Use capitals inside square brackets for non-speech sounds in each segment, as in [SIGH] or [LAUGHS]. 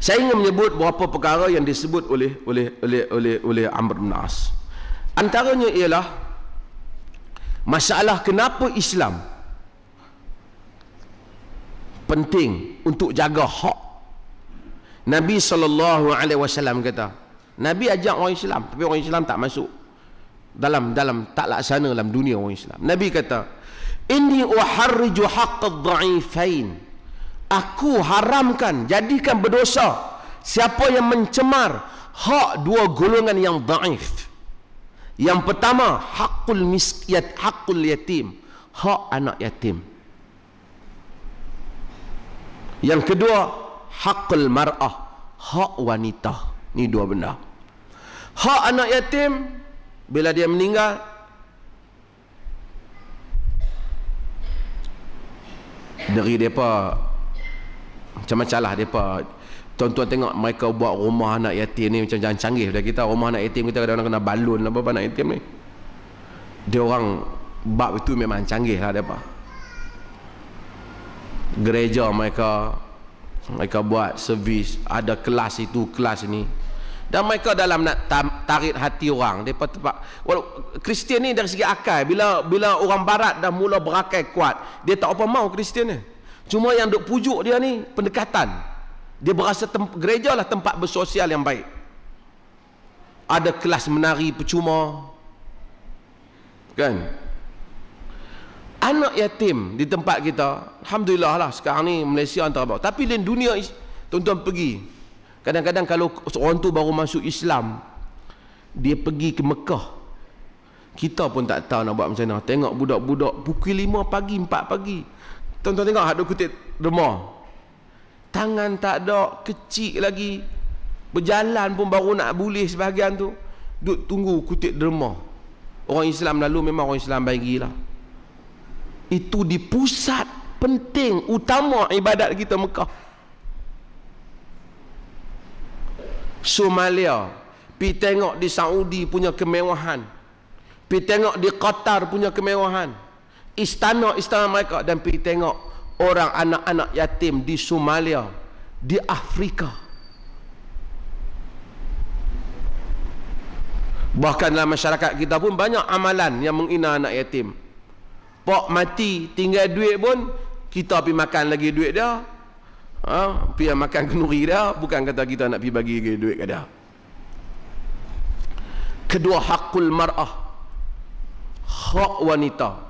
Saya ingin menyebut beberapa perkara yang disebut oleh oleh oleh oleh, oleh Amr bin Nas. Antaranya ialah masalah kenapa Islam penting untuk jaga hak. Nabi sallallahu alaihi wasallam kata, Nabi ajak orang Islam tapi orang Islam tak masuk dalam dalam tak laksana dalam dunia orang Islam. Nabi kata, "Inni uharriju haqqadh-dha'ifain." aku haramkan jadikan berdosa siapa yang mencemar hak dua golongan yang daif yang pertama hakul miskiat hakul yatim hak anak yatim yang kedua hakul marah hak wanita Ini dua benda hak anak yatim bila dia meninggal negeri mereka macam-macam lah mereka tuan-tuan tengok mereka buat rumah anak yatim ni macam jangan canggih dari kita rumah anak yatim kita kadang-kadang kena balun lah, apa, apa anak yatim ni dia orang bab itu memang canggih lah mereka gereja mereka mereka buat servis ada kelas itu kelas ni dan mereka dalam nak tarik hati orang depa tempat walau Kristian ni dari segi akal bila bila orang barat dah mula berakal kuat dia tak apa mau Kristian ni Cuma yang duk pujuk dia ni pendekatan. Dia berasa tem- gereja lah tempat bersosial yang baik. Ada kelas menari percuma. Kan? Anak yatim di tempat kita, alhamdulillah lah sekarang ni Malaysia antara bawah. Tapi di dunia is- tuan-tuan pergi. Kadang-kadang kalau orang tu baru masuk Islam, dia pergi ke Mekah. Kita pun tak tahu nak buat macam mana. Tengok budak-budak pukul 5 pagi, 4 pagi. Tonton tuan tengok hak duk kutip rumah. Tangan tak ada, kecil lagi. Berjalan pun baru nak boleh sebahagian tu. Duk tunggu kutip rumah. Orang Islam lalu memang orang Islam baik gila. Itu di pusat penting utama ibadat kita Mekah. Somalia. Pi tengok di Saudi punya kemewahan. Pi tengok di Qatar punya kemewahan istana-istana mereka dan pergi tengok orang anak-anak yatim di Somalia, di Afrika. Bahkan dalam masyarakat kita pun banyak amalan yang menghina anak yatim. Pak mati tinggal duit pun kita pergi makan lagi duit dia. Ha, pergi makan [LAUGHS] kenuri dia bukan kata kita nak pergi bagi lagi duit ke dia. Kedua hakul mar'ah. Hak wanita.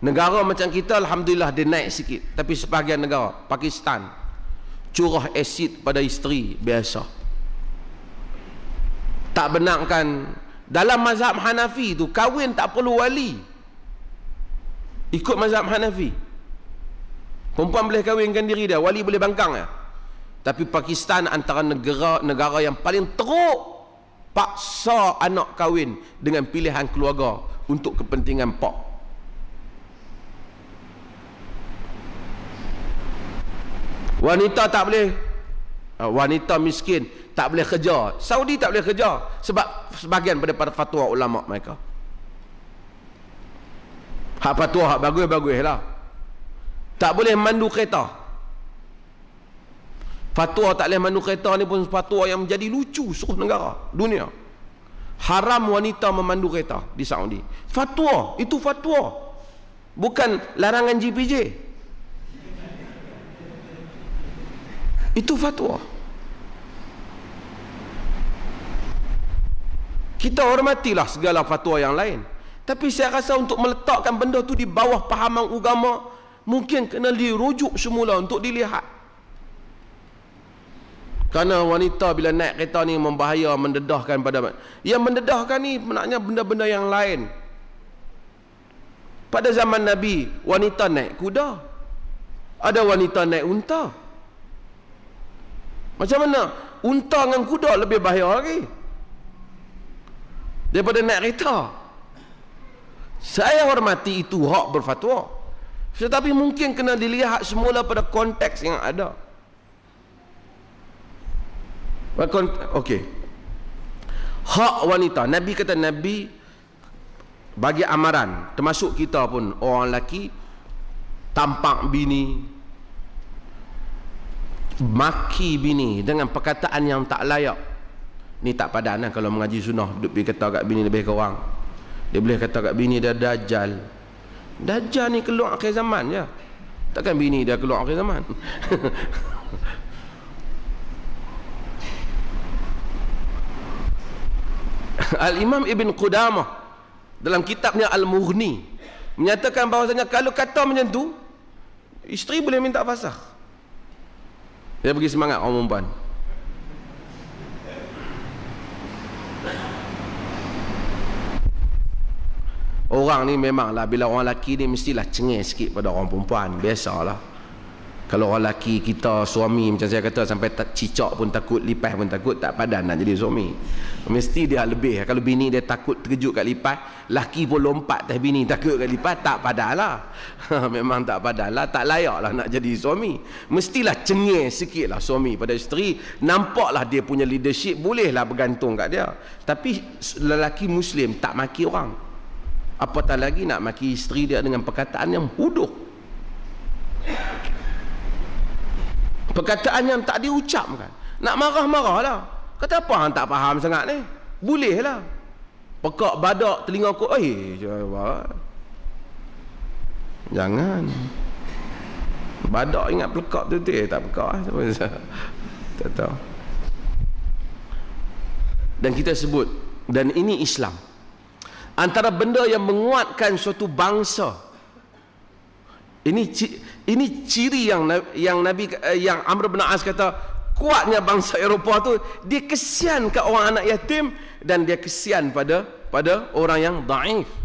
Negara macam kita Alhamdulillah dia naik sikit Tapi sebahagian negara Pakistan Curah asid pada isteri Biasa Tak benarkan Dalam mazhab Hanafi tu kawin tak perlu wali Ikut mazhab Hanafi Perempuan boleh kawinkan diri dia Wali boleh bangkang ya. Tapi Pakistan antara negara Negara yang paling teruk Paksa anak kahwin Dengan pilihan keluarga Untuk kepentingan pak Wanita tak boleh ah, Wanita miskin tak boleh kerja Saudi tak boleh kerja Sebab sebahagian daripada fatwa ulama mereka Hak fatwa hak bagus-bagus lah Tak boleh mandu kereta Fatwa tak boleh mandu kereta ni pun fatwa yang menjadi lucu seluruh negara dunia Haram wanita memandu kereta di Saudi Fatwa itu fatwa Bukan larangan GPJ Itu fatwa. Kita hormatilah segala fatwa yang lain. Tapi saya rasa untuk meletakkan benda tu di bawah pahaman agama mungkin kena dirujuk semula untuk dilihat. Karena wanita bila naik kereta ni membahaya mendedahkan pada yang mendedahkan ni maknanya benda-benda yang lain. Pada zaman Nabi, wanita naik kuda. Ada wanita naik unta. Macam mana? Unta dengan kuda lebih bahaya lagi. Daripada naik kereta. Saya hormati itu hak berfatwa. Tetapi mungkin kena dilihat semula pada konteks yang ada. Okey. Hak wanita. Nabi kata Nabi bagi amaran termasuk kita pun orang lelaki tampak bini maki bini dengan perkataan yang tak layak ni tak padan lah kalau mengaji sunnah duduk pergi kata kat bini lebih kurang dia boleh kata kat bini dia dajjal dajjal ni keluar akhir zaman je takkan bini dia keluar akhir zaman [LAUGHS] Al-Imam Ibn Qudamah dalam kitabnya Al-Mughni menyatakan bahawasanya kalau kata macam tu isteri boleh minta fasakh saya bagi semangat orang perempuan Orang ni memanglah Bila orang lelaki ni mestilah cengih sikit pada orang perempuan Biasalah kalau orang lelaki kita suami macam saya kata sampai tak cicak pun takut lipas pun takut tak padan nak jadi suami mesti dia lebih kalau bini dia takut terkejut kat lipas lelaki pun lompat teh bini takut kat lipas tak padan [LAUGHS] memang tak padan tak layak lah nak jadi suami mestilah cengih sikit lah suami pada isteri nampaklah dia punya leadership boleh lah bergantung kat dia tapi lelaki muslim tak maki orang apatah lagi nak maki isteri dia dengan perkataan yang huduh perkataan yang tak diucapkan nak marah lah. kata apa hang tak faham sangat ni boleh lah pekak badak telinga aku eh jangan badak ingat pelekap tu eh tak pekak eh, lah [LAUGHS] tak tahu dan kita sebut dan ini Islam antara benda yang menguatkan suatu bangsa ini ini ciri yang yang Nabi eh, yang Amr bin As kata kuatnya bangsa Eropah tu dia kesian ke orang anak yatim dan dia kesian pada pada orang yang daif.